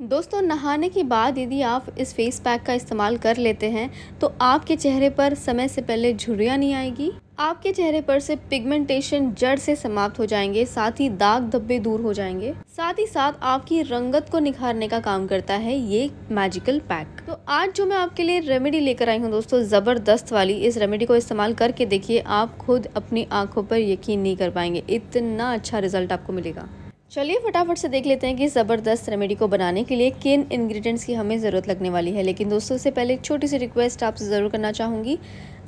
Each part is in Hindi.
दोस्तों नहाने के बाद यदि आप इस फेस पैक का इस्तेमाल कर लेते हैं तो आपके चेहरे पर समय से पहले झुरियाँ नहीं आएगी आपके चेहरे पर से पिगमेंटेशन जड़ से समाप्त हो जाएंगे साथ ही दाग धब्बे दूर हो जाएंगे साथ ही साथ आपकी रंगत को निखारने का काम करता है ये मैजिकल पैक तो आज जो मैं आपके लिए रेमेडी लेकर आई हूँ दोस्तों ज़बरदस्त वाली इस रेमेडी को इस्तेमाल करके देखिए आप खुद अपनी आंखों पर यकीन नहीं कर पाएंगे इतना अच्छा रिजल्ट आपको मिलेगा चलिए फटाफट से देख लेते हैं कि ज़बरदस्त रेमेडी को बनाने के लिए किन इंग्रेडिएंट्स की हमें ज़रूरत लगने वाली है लेकिन दोस्तों से पहले एक छोटी सी रिक्वेस्ट आपसे ज़रूर करना चाहूँगी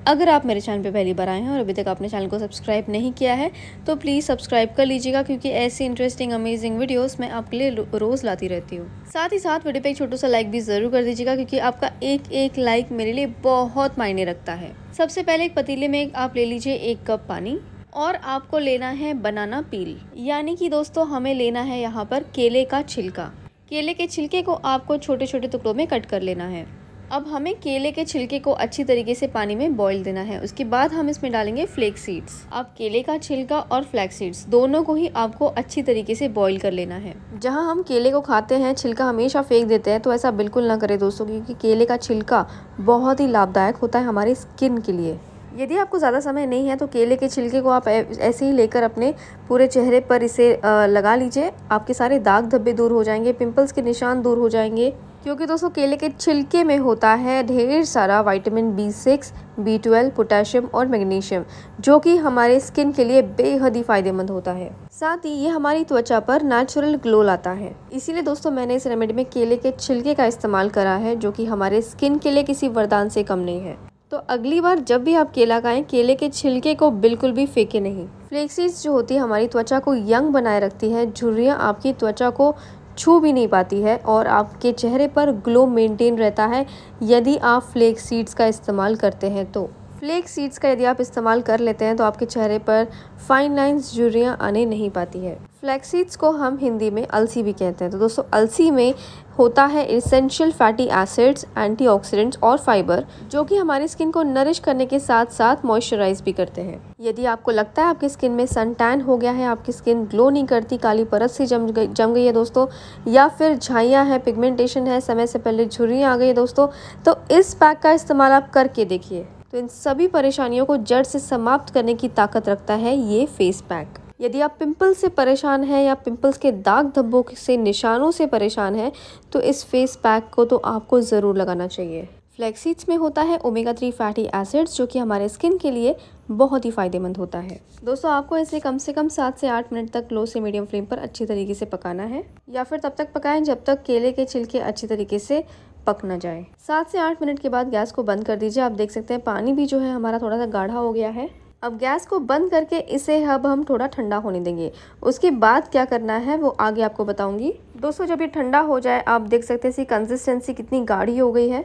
अगर आप मेरे चैनल पर पहली बार आए हैं और अभी तक आपने चैनल को सब्सक्राइब नहीं किया है तो प्लीज़ सब्सक्राइब कर लीजिएगा क्योंकि ऐसी इंटरेस्टिंग अमेजिंग वीडियोस मैं आपके लिए रोज़ लाती रहती हूँ साथ ही साथ वीडियो पे एक छोटा सा लाइक भी ज़रूर कर दीजिएगा क्योंकि आपका एक एक लाइक मेरे लिए बहुत मायने रखता है सबसे पहले एक पतीले में आप ले लीजिए एक कप पानी और आपको लेना है बनाना पील यानी कि दोस्तों हमें लेना है यहाँ पर केले का छिलका केले के छिलके को आपको छोटे छोटे टुकड़ों में कट कर लेना है अब हमें केले के छिलके को अच्छी तरीके से पानी में बॉईल देना है उसके बाद हम इसमें डालेंगे फ्लेक्स सीड्स आप केले का छिलका और फ्लेक्स सीड्स दोनों को ही आपको अच्छी तरीके से बॉईल कर लेना है जहां हम केले को खाते हैं छिलका हमेशा फेंक देते हैं तो ऐसा बिल्कुल ना करें दोस्तों क्योंकि केले का छिलका बहुत ही लाभदायक होता है हमारी स्किन के लिए यदि आपको ज़्यादा समय नहीं है तो केले के छिलके को आप ऐसे ही लेकर अपने पूरे चेहरे पर इसे लगा लीजिए आपके सारे दाग धब्बे दूर हो जाएंगे पिंपल्स के निशान दूर हो जाएंगे क्योंकि दोस्तों केले के छिलके में होता है ढेर सारा vitamin B six B twelve potassium और मैग्नीशियम जो कि हमारे स्किन के लिए बेहद ही फायदेमंद होता है साथ ही ये हमारी त्वचा पर नेचुरल ग्लो लाता है इसीलिए दोस्तों मैंने इस रेमेडी में केले के छिलके का इस्तेमाल करा है जो कि हमारे स्किन के लिए किसी वरदान से कम नहीं है तो अगली बार जब भी आप केला खाएं केले के छिलके को बिल्कुल भी फेंके नहीं फ्लेक्सीज जो होती है हमारी त्वचा को यंग बनाए रखती है झुर्रियाँ आपकी त्वचा को छू भी नहीं पाती है और आपके चेहरे पर ग्लो मेंटेन रहता है यदि आप फ्लेक्स सीड्स का इस्तेमाल करते हैं तो फ्लेक सीड्स का यदि आप इस्तेमाल कर लेते हैं तो आपके चेहरे पर फाइन लाइंस झुर्रियाँ आने नहीं पाती है फ्लैक्स सीड्स को हम हिंदी में अलसी भी कहते हैं तो दोस्तों अलसी में होता है इसेंशियल फैटी एसिड्स एंटीऑक्सीडेंट्स और फाइबर जो कि हमारी स्किन को नरिश करने के साथ साथ मॉइस्चराइज भी करते हैं यदि आपको लगता है आपकी स्किन में सन टैन हो गया है आपकी स्किन ग्लो नहीं करती काली परत सी जम गई जम गई है दोस्तों या फिर झाइयाँ हैं पिगमेंटेशन है समय से पहले झुर्रियाँ आ गई है दोस्तों तो इस पैक का इस्तेमाल आप करके देखिए तो इन सभी परेशानियों को जड़ से समाप्त करने की ताकत रखता है ये फेस पैक यदि आप पिंपल से परेशान हैं या पिंपल्स के दाग धब्बों से निशानों से परेशान हैं तो इस फेस पैक को तो आपको ज़रूर लगाना चाहिए फ्लैक्सीड्स में होता है ओमेगा थ्री फैटी एसिड्स जो कि हमारे स्किन के लिए बहुत ही फ़ायदेमंद होता है दोस्तों आपको इसे कम से कम सात से आठ मिनट तक लो से मीडियम फ्लेम पर अच्छे तरीके से पकाना है या फिर तब तक पकाएं जब तक केले के छिलके अच्छे तरीके से पक ना जाए सात से आठ मिनट के बाद गैस को बंद कर दीजिए आप देख सकते हैं पानी भी जो है हमारा थोड़ा सा गाढ़ा हो गया है अब गैस को बंद करके इसे अब हम थोड़ा ठंडा होने देंगे उसके बाद क्या करना है वो आगे आपको बताऊंगी दोस्तों जब ये ठंडा हो जाए आप देख सकते हैं इसकी कंसिस्टेंसी कितनी गाढ़ी हो गई है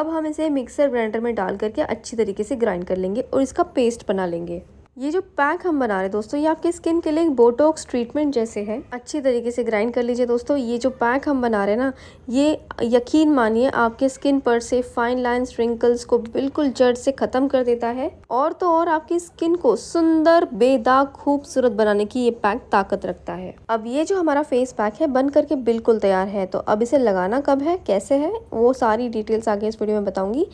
अब हम इसे मिक्सर ग्राइंडर में डाल करके अच्छी तरीके से ग्राइंड कर लेंगे और इसका पेस्ट बना लेंगे ये जो पैक हम बना रहे हैं दोस्तों ये आपके स्किन के लिए एक बोटोक्स ट्रीटमेंट जैसे है अच्छी तरीके से ग्राइंड कर लीजिए दोस्तों ये जो पैक हम बना रहे हैं ना ये यकीन मानिए आपके स्किन पर से फाइन लाइंस रिंकल्स को बिल्कुल जड़ से ख़त्म कर देता है और तो और आपकी स्किन को सुंदर बेदाग खूबसूरत बनाने की ये पैक ताकत रखता है अब ये जो हमारा फेस पैक है बन करके बिल्कुल तैयार है तो अब इसे लगाना कब है कैसे है वो सारी डिटेल्स आगे इस वीडियो में बताऊंगी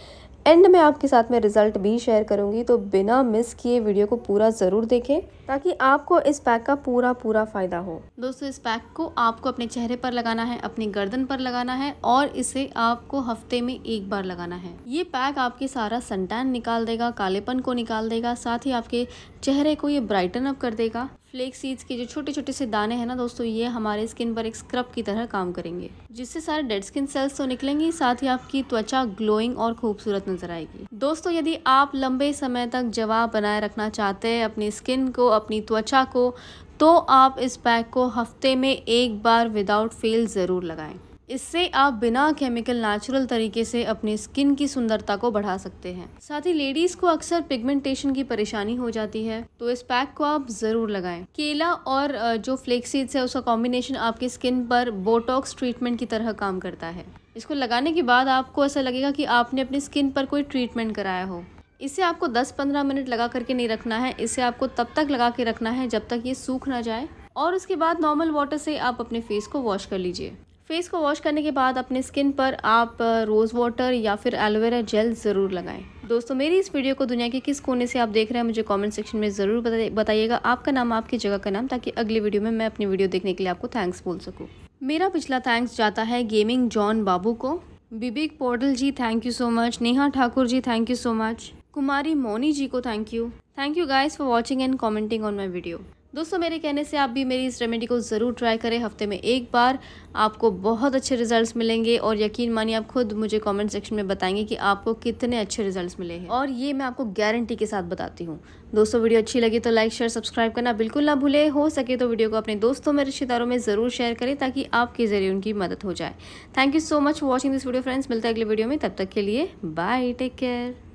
एंड में आपके साथ में रिज़ल्ट भी शेयर करूंगी तो बिना मिस किए वीडियो को पूरा ज़रूर देखें ताकि आपको इस पैक का पूरा पूरा फ़ायदा हो दोस्तों इस पैक को आपको अपने चेहरे पर लगाना है अपनी गर्दन पर लगाना है और इसे आपको हफ्ते में एक बार लगाना है ये पैक आपके सारा सनटैन निकाल देगा कालेपन को निकाल देगा साथ ही आपके चेहरे को ये ब्राइटन अप कर देगा फ्लेक सीड्स के जो छोटे छोटे से दाने हैं ना दोस्तों ये हमारे स्किन पर एक स्क्रब की तरह काम करेंगे जिससे सारे डेड स्किन सेल्स तो निकलेंगे साथ ही आपकी त्वचा ग्लोइंग और खूबसूरत नजर आएगी दोस्तों यदि आप लंबे समय तक जवाब बनाए रखना चाहते हैं अपनी स्किन को अपनी त्वचा को तो आप इस पैक को हफ्ते में एक बार विदाउट फेल ज़रूर लगाएं इससे आप बिना केमिकल नेचुरल तरीके से अपनी स्किन की सुंदरता को बढ़ा सकते हैं साथ ही लेडीज़ को अक्सर पिगमेंटेशन की परेशानी हो जाती है तो इस पैक को आप ज़रूर लगाएं केला और जो फ्लेक्सीड्स है उसका कॉम्बिनेशन आपकी स्किन पर बोटॉक्स ट्रीटमेंट की तरह काम करता है इसको लगाने के बाद आपको ऐसा लगेगा कि आपने अपनी स्किन पर कोई ट्रीटमेंट कराया हो इसे आपको 10-15 मिनट लगा करके नहीं रखना है इसे आपको तब तक लगा के रखना है जब तक ये सूख ना जाए और उसके बाद नॉर्मल वाटर से आप अपने फेस को वॉश कर लीजिए फेस को वॉश करने के बाद अपने स्किन पर आप रोज़ वाटर या फिर एलोवेरा जेल ज़रूर लगाएं दोस्तों मेरी इस वीडियो को दुनिया के किस कोने से आप देख रहे हैं मुझे कमेंट सेक्शन में ज़रूर बताइएगा आपका नाम आपकी जगह का नाम ताकि अगली वीडियो में मैं अपनी वीडियो देखने के लिए आपको थैंक्स बोल सकूँ मेरा पिछला थैंक्स जाता है गेमिंग जॉन बाबू को बिबिक पोर्टल ji thank you so much Neha Thakur ji thank you so much Kumari Moni ji को thank you thank you guys for watching and commenting on my video दोस्तों मेरे कहने से आप भी मेरी इस रेमेडी को ज़रूर ट्राई करें हफ्ते में एक बार आपको बहुत अच्छे रिजल्ट्स मिलेंगे और यकीन मानिए आप खुद मुझे कमेंट सेक्शन में बताएंगे कि आपको कितने अच्छे रिजल्ट्स मिले हैं और ये मैं आपको गारंटी के साथ बताती हूँ दोस्तों वीडियो अच्छी लगी तो लाइक शेयर सब्सक्राइब करना बिल्कुल ना भूले हो सके तो वीडियो को अपने दोस्तों में रिश्तेदारों में ज़रूर शेयर करें ताकि आपके ज़रिए उनकी मदद हो जाए thank you so much watching this video friends मिलते हैं अगले वीडियो में तब तक के लिए बाय टेक केयर